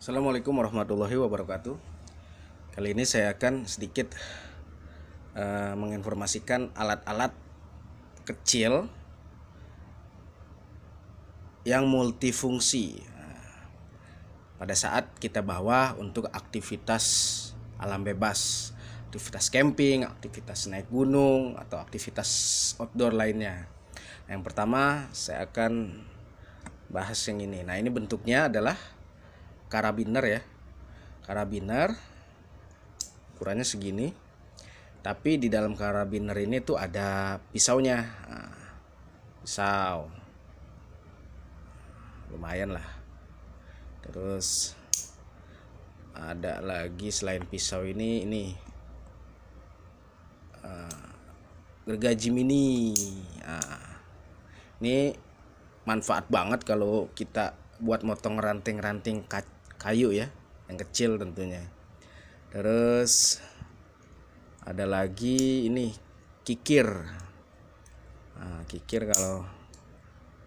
Assalamualaikum warahmatullahi wabarakatuh. Kali ini saya akan sedikit uh, menginformasikan alat-alat kecil yang multifungsi eh, pada saat kita bawa untuk aktivitas alam bebas, aktivitas camping, aktivitas naik gunung atau aktivitas outdoor lainnya. yang pertama saya akan bahas yang ini. Nah, ini bentuknya adalah karabiner ya karabiner ukurannya segini tapi di dalam karabiner ini tuh ada pisaunya nah, pisau lumayan lah terus ada lagi selain pisau ini ini uh, gergaji mini nah, ini manfaat banget kalau kita buat motong ranting-ranting kaca kayu ya yang kecil tentunya terus ada lagi ini kikir nah, kikir kalau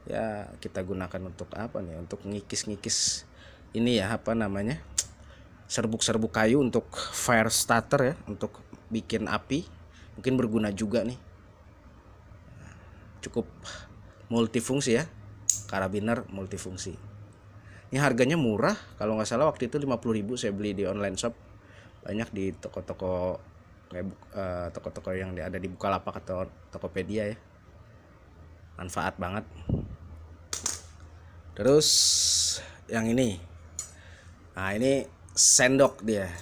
ya kita gunakan untuk apa nih untuk ngikis-ngikis ini ya apa namanya serbuk-serbuk kayu untuk fire starter ya untuk bikin api mungkin berguna juga nih cukup multifungsi ya karabiner multifungsi ini ya, harganya murah kalau nggak salah waktu itu 50.000 saya beli di online shop banyak di toko-toko kayak eh, toko-toko yang ada di Bukalapak atau Tokopedia ya manfaat banget terus yang ini nah ini sendok dia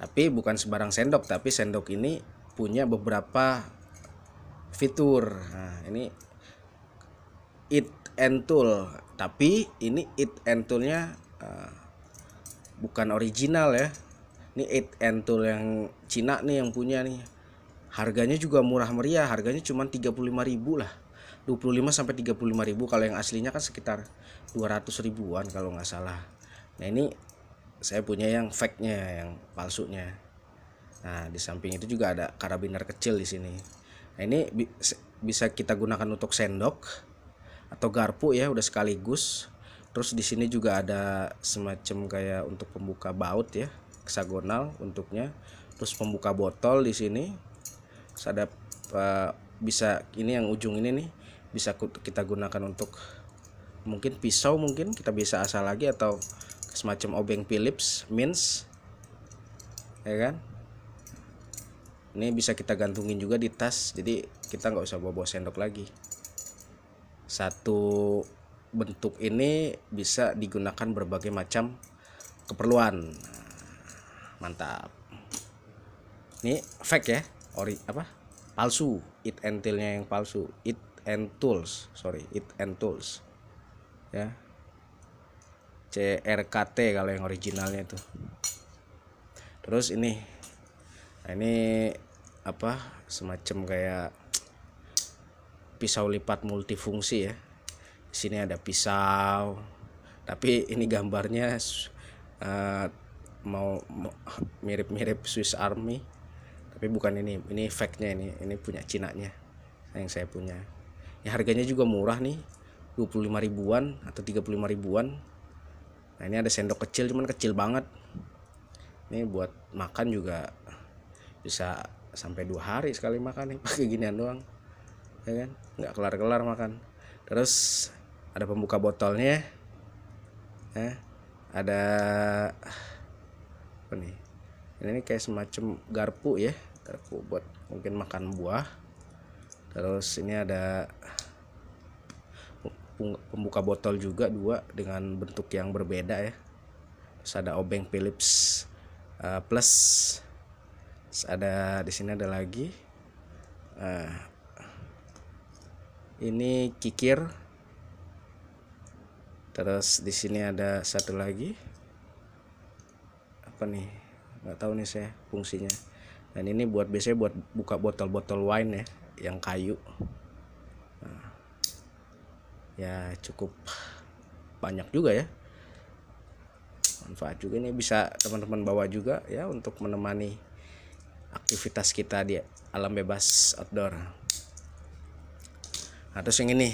tapi bukan sembarang sendok tapi sendok ini punya beberapa fitur nah ini it and tool tapi ini it and toolnya uh, bukan original ya ini it and tool yang Cina nih yang punya nih harganya juga murah meriah harganya cuma 35 ribu lah 25 sampai 35 ribu kalau yang aslinya kan sekitar 200 ribuan kalau nggak salah nah ini saya punya yang fake nya yang palsunya nah di samping itu juga ada karabiner kecil di sini nah ini bi bisa kita gunakan untuk sendok atau garpu ya udah sekaligus terus di sini juga ada semacam kayak untuk pembuka baut ya hexagonal untuknya terus pembuka botol di sini ada eh, bisa ini yang ujung ini nih bisa kita gunakan untuk mungkin pisau mungkin kita bisa asal lagi atau semacam obeng Philips mince ya kan ini bisa kita gantungin juga di tas jadi kita nggak usah bawa, bawa sendok lagi satu bentuk ini bisa digunakan berbagai macam keperluan mantap ini fake ya ori apa palsu it and yang palsu it and tools sorry it and tools ya CRKT kalau yang originalnya itu terus ini nah ini apa semacam kayak pisau lipat multifungsi ya di sini ada pisau tapi ini gambarnya uh, mau mirip-mirip Swiss Army tapi bukan ini ini efeknya ini ini punya Cina nya yang saya punya ya harganya juga murah nih 25 ribuan atau 35 ribuan nah ini ada sendok kecil cuman kecil banget ini buat makan juga bisa sampai dua hari sekali makan nih pakai ginian doang ya kan nggak kelar-kelar makan terus ada pembuka botolnya ya ada apa nih ini ini kayak semacam garpu ya garpu buat mungkin makan buah terus ini ada pembuka botol juga dua dengan bentuk yang berbeda ya terus ada obeng Philips uh, plus terus ada di sini ada lagi uh, ini kikir terus di sini ada satu lagi apa nih nggak tahu nih saya fungsinya dan ini buat biasanya buat buka botol-botol wine ya yang kayu nah, ya cukup banyak juga ya manfaat juga ini bisa teman-teman bawa juga ya untuk menemani aktivitas kita di alam bebas outdoor nah, terus yang ini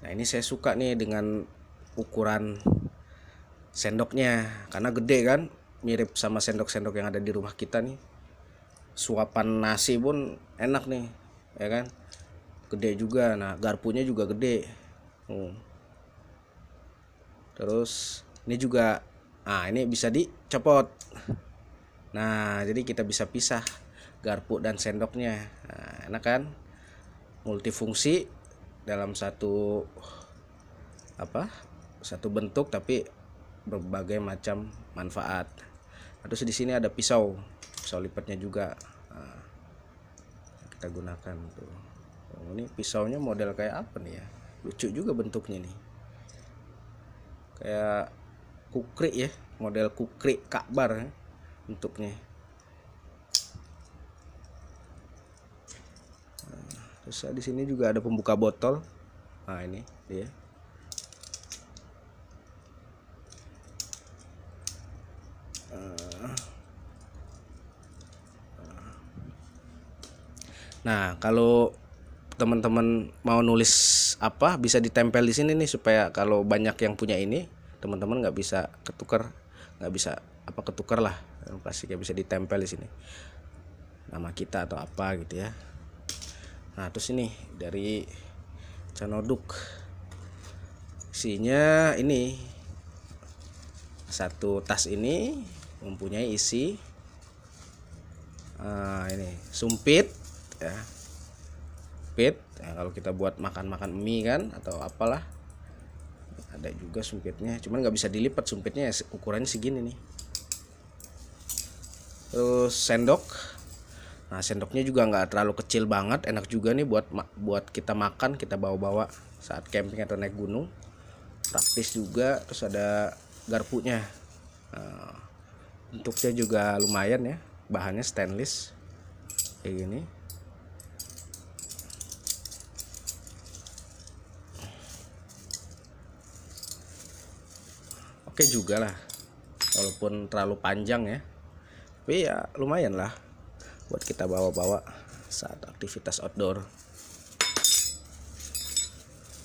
nah ini saya suka nih dengan ukuran sendoknya karena gede kan mirip sama sendok-sendok yang ada di rumah kita nih suapan nasi pun enak nih ya kan gede juga nah garpunya juga gede hmm. terus ini juga ah ini bisa dicopot nah jadi kita bisa pisah garpu dan sendoknya nah, enak kan multifungsi dalam satu apa satu bentuk tapi berbagai macam manfaat nah, terus di sini ada pisau pisau lipatnya juga nah, kita gunakan tuh oh, ini pisaunya model kayak apa nih ya lucu juga bentuknya nih kayak kukri ya model kukri kakbar ya, bentuknya terus di sini juga ada pembuka botol nah ini dia Nah, kalau teman-teman mau nulis apa bisa ditempel di sini nih supaya kalau banyak yang punya ini teman-teman nggak bisa ketukar nggak bisa apa ketukar lah Pasti bisa ditempel di sini nama kita atau apa gitu ya nah terus ini dari canoduk isinya ini satu tas ini mempunyai isi uh, ini sumpit ya sumpit ya, kalau kita buat makan-makan mie kan atau apalah ada juga sumpitnya cuman nggak bisa dilipat sumpitnya ukurannya segini nih terus sendok Nah sendoknya juga nggak terlalu kecil banget, enak juga nih buat buat kita makan, kita bawa-bawa saat camping atau naik gunung. Praktis juga, terus ada garpunya. Nah, bentuknya juga lumayan ya, bahannya stainless kayak gini. Oke juga lah, walaupun terlalu panjang ya, tapi ya lumayan lah buat kita bawa-bawa saat aktivitas outdoor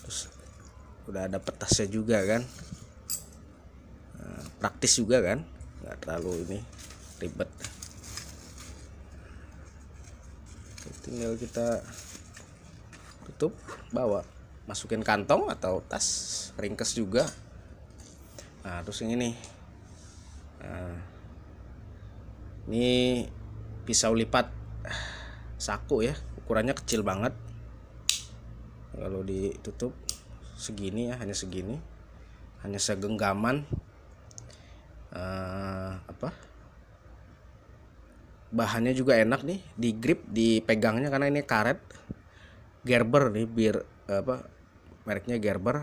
terus udah ada petasnya juga kan nah, praktis juga kan nggak terlalu ini ribet tinggal kita tutup bawa masukin kantong atau tas ringkes juga nah terus yang ini nah, ini pisau lipat saku ya ukurannya kecil banget kalau ditutup segini ya hanya segini hanya segenggaman uh, apa bahannya juga enak nih di grip dipegangnya karena ini karet Gerber nih bir apa mereknya Gerber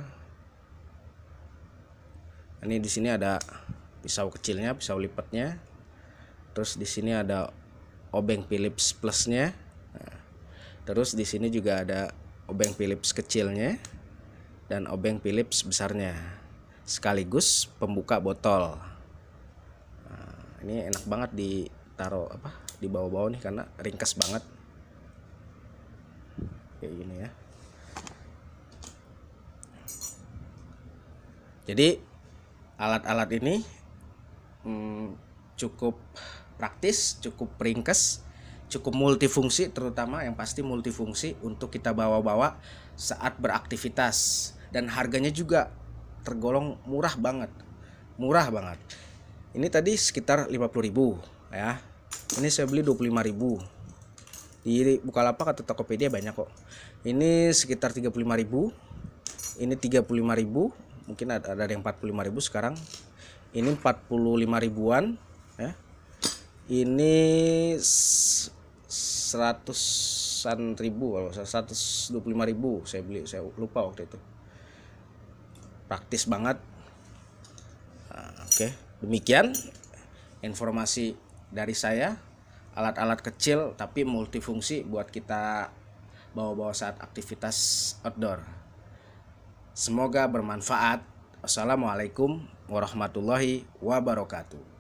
ini di sini ada pisau kecilnya pisau lipatnya terus di sini ada obeng Philips plusnya nah, terus di sini juga ada obeng Philips kecilnya dan obeng Philips besarnya sekaligus pembuka botol nah, ini enak banget ditaruh apa di bawah-bawah nih karena ringkas banget kayak gini ya jadi alat-alat ini hmm, cukup praktis, cukup ringkes, cukup multifungsi terutama yang pasti multifungsi untuk kita bawa-bawa saat beraktivitas dan harganya juga tergolong murah banget. Murah banget. Ini tadi sekitar 50.000 ya. Ini saya beli 25.000. Di Bukalapak atau Tokopedia banyak kok. Ini sekitar 35.000. Ini 35.000, mungkin ada ada yang 45.000 sekarang. Ini 45 ribuan ya ini seratusan ribu kalau seratus dua puluh lima ribu saya beli saya lupa waktu itu praktis banget nah, oke okay. demikian informasi dari saya alat-alat kecil tapi multifungsi buat kita bawa-bawa saat aktivitas outdoor. Semoga bermanfaat. Assalamualaikum warahmatullahi wabarakatuh.